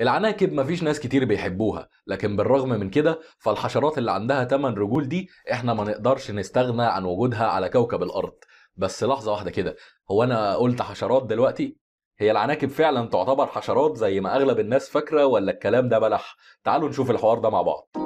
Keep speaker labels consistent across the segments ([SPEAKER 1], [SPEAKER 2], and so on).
[SPEAKER 1] العناكب مفيش ناس كتير بيحبوها لكن بالرغم من كده فالحشرات اللي عندها تمن رجول دي احنا ما نقدرش نستغنى عن وجودها على كوكب الارض بس لحظه واحده كده هو انا قلت حشرات دلوقتي هي العناكب فعلا تعتبر حشرات زي ما اغلب الناس فاكره ولا الكلام ده بلح تعالوا نشوف الحوار ده مع بعض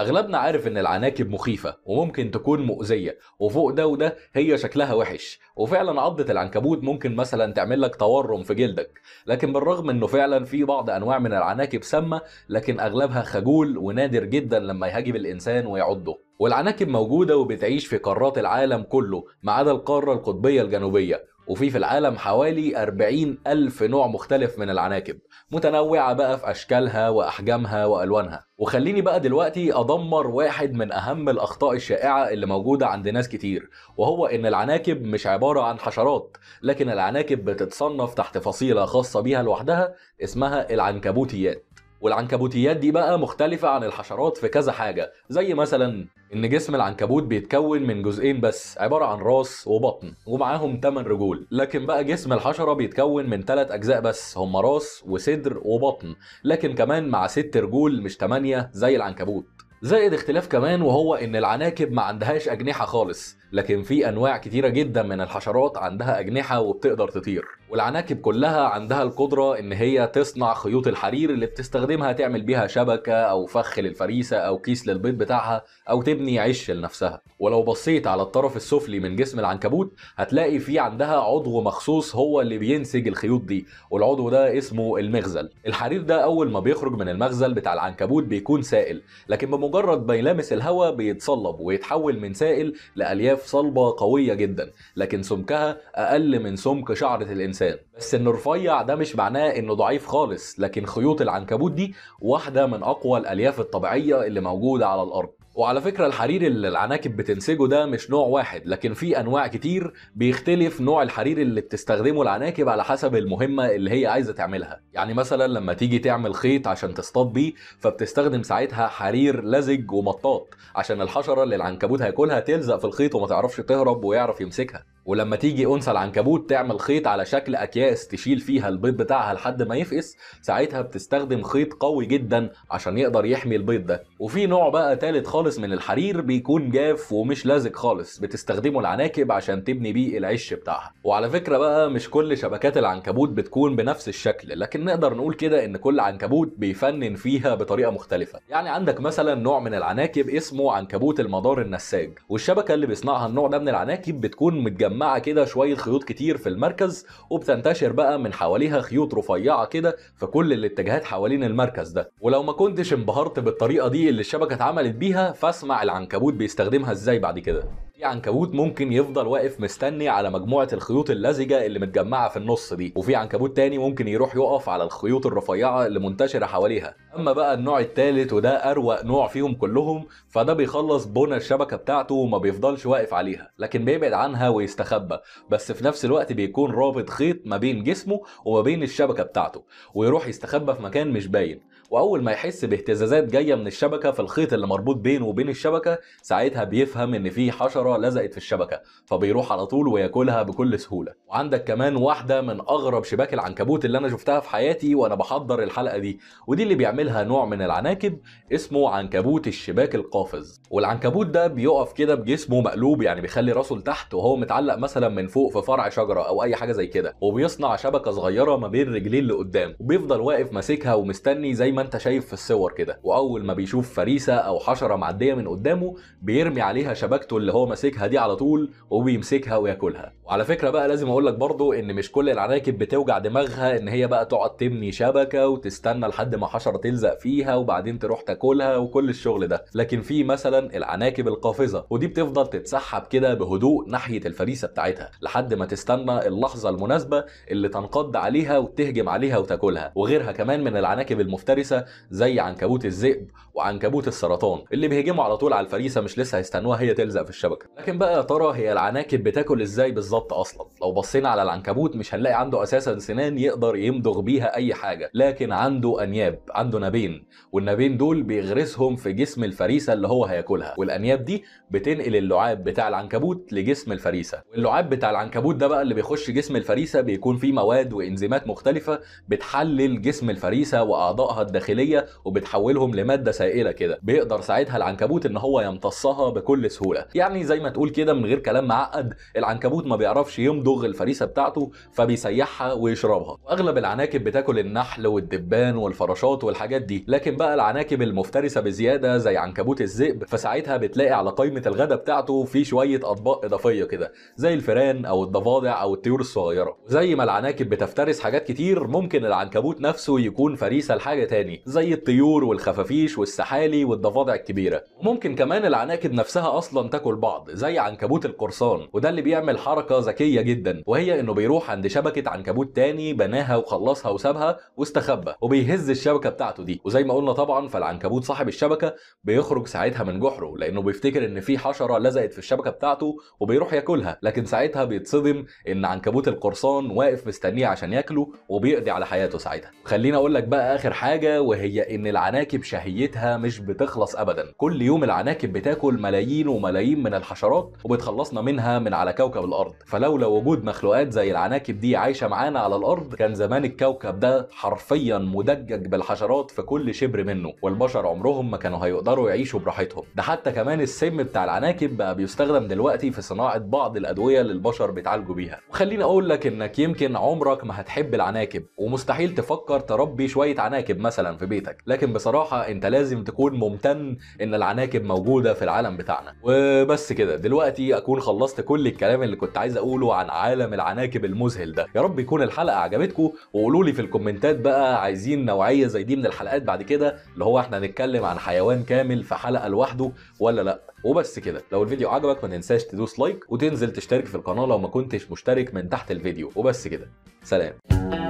[SPEAKER 1] اغلبنا عارف ان العناكب مخيفه وممكن تكون مؤذيه وفوق ده وده هي شكلها وحش وفعلا عضه العنكبوت ممكن مثلا تعمل لك تورم في جلدك لكن بالرغم انه فعلا في بعض انواع من العناكب سامه لكن اغلبها خجول ونادر جدا لما يهاجم الانسان ويعضه والعناكب موجودة وبتعيش في قارات العالم كله ما عدا القارة القطبية الجنوبية وفي في العالم حوالي 40 ألف نوع مختلف من العناكب متنوعة بقى في أشكالها وأحجامها وألوانها وخليني بقى دلوقتي أدمر واحد من أهم الأخطاء الشائعة اللي موجودة عند ناس كتير وهو إن العناكب مش عبارة عن حشرات لكن العناكب بتتصنف تحت فصيلة خاصة بيها لوحدها اسمها العنكبوتيات والعنكبوتيات دي بقى مختلفة عن الحشرات في كذا حاجة زي مثلا إن جسم العنكبوت بيتكون من جزئين بس عبارة عن راس وبطن ومعاهم 8 رجول لكن بقى جسم الحشرة بيتكون من 3 أجزاء بس هم راس وصدر وبطن لكن كمان مع 6 رجول مش 8 زي العنكبوت زائد اختلاف كمان وهو ان العناكب ما عندهاش اجنحه خالص لكن في انواع كتيره جدا من الحشرات عندها اجنحه وبتقدر تطير والعناكب كلها عندها القدره ان هي تصنع خيوط الحرير اللي بتستخدمها تعمل بيها شبكه او فخ للفريسه او كيس للبيض بتاعها او تبني عش لنفسها ولو بصيت على الطرف السفلي من جسم العنكبوت هتلاقي في عندها عضو مخصوص هو اللي بينسج الخيوط دي والعضو ده اسمه المغزل الحرير ده اول ما بيخرج من المغزل بتاع العنكبوت بيكون سائل لكن بمجرد ما يلامس الهواء بيتصلب ويتحول من سائل لالياف شفاف صلبة قوية جدا لكن سمكها أقل من سمك شعرة الإنسان بس إنه رفيع ده مش معناه إنه ضعيف خالص لكن خيوط العنكبوت دي واحدة من أقوى الألياف الطبيعية اللي موجودة على الأرض وعلى فكرة الحرير اللي العناكب بتنسجه ده مش نوع واحد لكن في أنواع كتير بيختلف نوع الحرير اللي بتستخدمه العناكب على حسب المهمة اللي هي عايزة تعملها يعني مثلا لما تيجي تعمل خيط عشان تصطاد بيه فبتستخدم ساعتها حرير لزج ومطاط عشان الحشرة اللي العنكبوت هياكلها تلزق في الخيط وما تعرفش تهرب ويعرف يمسكها ولما تيجي انثى العنكبوت تعمل خيط على شكل اكياس تشيل فيها البيض بتاعها لحد ما يفقس ساعتها بتستخدم خيط قوي جدا عشان يقدر يحمي البيض ده وفي نوع بقى تالت خالص من الحرير بيكون جاف ومش لازق خالص بتستخدمه العناكب عشان تبني بيه العش بتاعها وعلى فكره بقى مش كل شبكات العنكبوت بتكون بنفس الشكل لكن نقدر نقول كده ان كل عنكبوت بيفنن فيها بطريقه مختلفه يعني عندك مثلا نوع من العناكب اسمه عنكبوت المدار النساج والشبكه اللي بيصنعها النوع ده من العناكب بتكون متجمعه مجمعه كده شويه خيوط كتير في المركز وبتنتشر بقى من حواليها خيوط رفيعه كده في كل الاتجاهات حوالين المركز ده ولو ما كنتش انبهرت بالطريقه دي اللي الشبكه اتعملت بيها فاسمع العنكبوت بيستخدمها ازاي بعد كده في عنكبوت ممكن يفضل واقف مستني على مجموعه الخيوط اللزجه اللي متجمعه في النص دي وفي عنكبوت تاني ممكن يروح يقف على الخيوط الرفيعه اللي منتشره حواليها اما بقى النوع التالت وده اروق نوع فيهم كلهم فده بيخلص بنى الشبكه بتاعته وما بيفضلش واقف عليها لكن بيبعد عنها ويستخبى بس في نفس الوقت بيكون رابط خيط ما بين جسمه وما بين الشبكه بتاعته ويروح يستخبى في مكان مش باين واول ما يحس باهتزازات جايه من الشبكه في الخيط اللي مربوط بينه وبين الشبكه ساعتها بيفهم ان في حشره مره لزقت في الشبكه فبيروح على طول وياكلها بكل سهوله وعندك كمان واحده من اغرب شباك العنكبوت اللي انا شفتها في حياتي وانا بحضر الحلقه دي ودي اللي بيعملها نوع من العناكب اسمه عنكبوت الشباك القافز والعنكبوت ده بيقف كده بجسمه مقلوب يعني بيخلي راسه لتحت وهو متعلق مثلا من فوق في فرع شجره او اي حاجه زي كده وبيصنع شبكه صغيره ما بين رجليه اللي قدام وبيفضل واقف ماسكها ومستني زي ما انت شايف في الصور كده واول ما بيشوف فريسه او حشره معديه من قدامه بيرمي عليها شبكته اللي هو ماسكها دي على طول وبيمسكها وياكلها وعلى فكره بقى لازم اقول لك برضو ان مش كل العناكب بتوجع دماغها ان هي بقى تقعد تبني شبكه وتستنى لحد ما حشره تلزق فيها وبعدين تروح تاكلها وكل الشغل ده لكن في مثلا العناكب القافزه ودي بتفضل تتسحب كده بهدوء ناحيه الفريسه بتاعتها لحد ما تستنى اللحظه المناسبه اللي تنقض عليها وتهجم عليها وتاكلها وغيرها كمان من العناكب المفترسه زي عنكبوت الذئب وعنكبوت السرطان اللي بيهجموا على طول على الفريسه مش لسه هيستنوها هي تلزق في الشبكه اطلاقا لكن بقى يا ترى هي العناكب بتاكل ازاي بالظبط اصلا لو بصينا على العنكبوت مش هنلاقي عنده اساسا سنان يقدر يمضغ بيها اي حاجه لكن عنده انياب عنده نابين والنابين دول بيغرسهم في جسم الفريسه اللي هو هياكلها والانياب دي بتنقل اللعاب بتاع العنكبوت لجسم الفريسه واللعاب بتاع العنكبوت ده بقى اللي بيخش جسم الفريسه بيكون فيه مواد وانزيمات مختلفه بتحلل جسم الفريسه واعضائها الداخليه وبتحولهم لماده سائله كده بيقدر ساعتها العنكبوت ان هو يمتصها بكل سهوله يعني زي ما تقول كده من غير كلام معقد العنكبوت ما بيعرفش يمضغ الفريسه بتاعته فبيسيحها ويشربها واغلب العناكب بتاكل النحل والدبان والفراشات والحاجات دي لكن بقى العناكب المفترسه بزياده زي عنكبوت الذئب فساعتها بتلاقي على قائمه الغداء بتاعته في شويه اطباق اضافيه كده زي الفئران او الضفادع او الطيور الصغيره زي ما العناكب بتفترس حاجات كتير ممكن العنكبوت نفسه يكون فريسه لحاجه تاني زي الطيور والخفافيش والسحالي والضفادع الكبيره ممكن كمان العناكب نفسها اصلا تاكل بعض بعض زي عنكبوت القرصان وده اللي بيعمل حركه ذكيه جدا وهي انه بيروح عند شبكه عنكبوت تاني بناها وخلصها وسابها واستخبى وبيهز الشبكه بتاعته دي وزي ما قلنا طبعا فالعنكبوت صاحب الشبكه بيخرج ساعتها من جحره لانه بيفتكر ان في حشره لزقت في الشبكه بتاعته وبيروح ياكلها لكن ساعتها بيتصدم ان عنكبوت القرصان واقف مستنيه عشان ياكله وبيقضي على حياته ساعتها خليني اقول لك بقى اخر حاجه وهي ان العناكب شهيتها مش بتخلص ابدا كل يوم العناكب بتاكل ملايين وملايين من الح الحشرات وبتخلصنا منها من على كوكب الارض فلولا وجود مخلوقات زي العناكب دي عايشه معانا على الارض كان زمان الكوكب ده حرفيا مدجج بالحشرات في كل شبر منه والبشر عمرهم ما كانوا هيقدروا يعيشوا براحتهم ده حتى كمان السم بتاع العناكب بقى بيستخدم دلوقتي في صناعه بعض الادويه اللي البشر بيتعالجوا بيها وخليني اقول لك انك يمكن عمرك ما هتحب العناكب ومستحيل تفكر تربي شويه عناكب مثلا في بيتك لكن بصراحه انت لازم تكون ممتن ان العناكب موجوده في العالم بتاعنا وبس كده كده دلوقتي اكون خلصت كل الكلام اللي كنت عايز اقوله عن عالم العناكب المذهل ده يا رب يكون الحلقه عجبتكم وقولوا لي في الكومنتات بقى عايزين نوعيه زي دي من الحلقات بعد كده اللي هو احنا نتكلم عن حيوان كامل في حلقه لوحده ولا لا وبس كده لو الفيديو عجبك ما تنساش تدوس لايك وتنزل تشترك في القناه لو ما كنتش مشترك من تحت الفيديو وبس كده سلام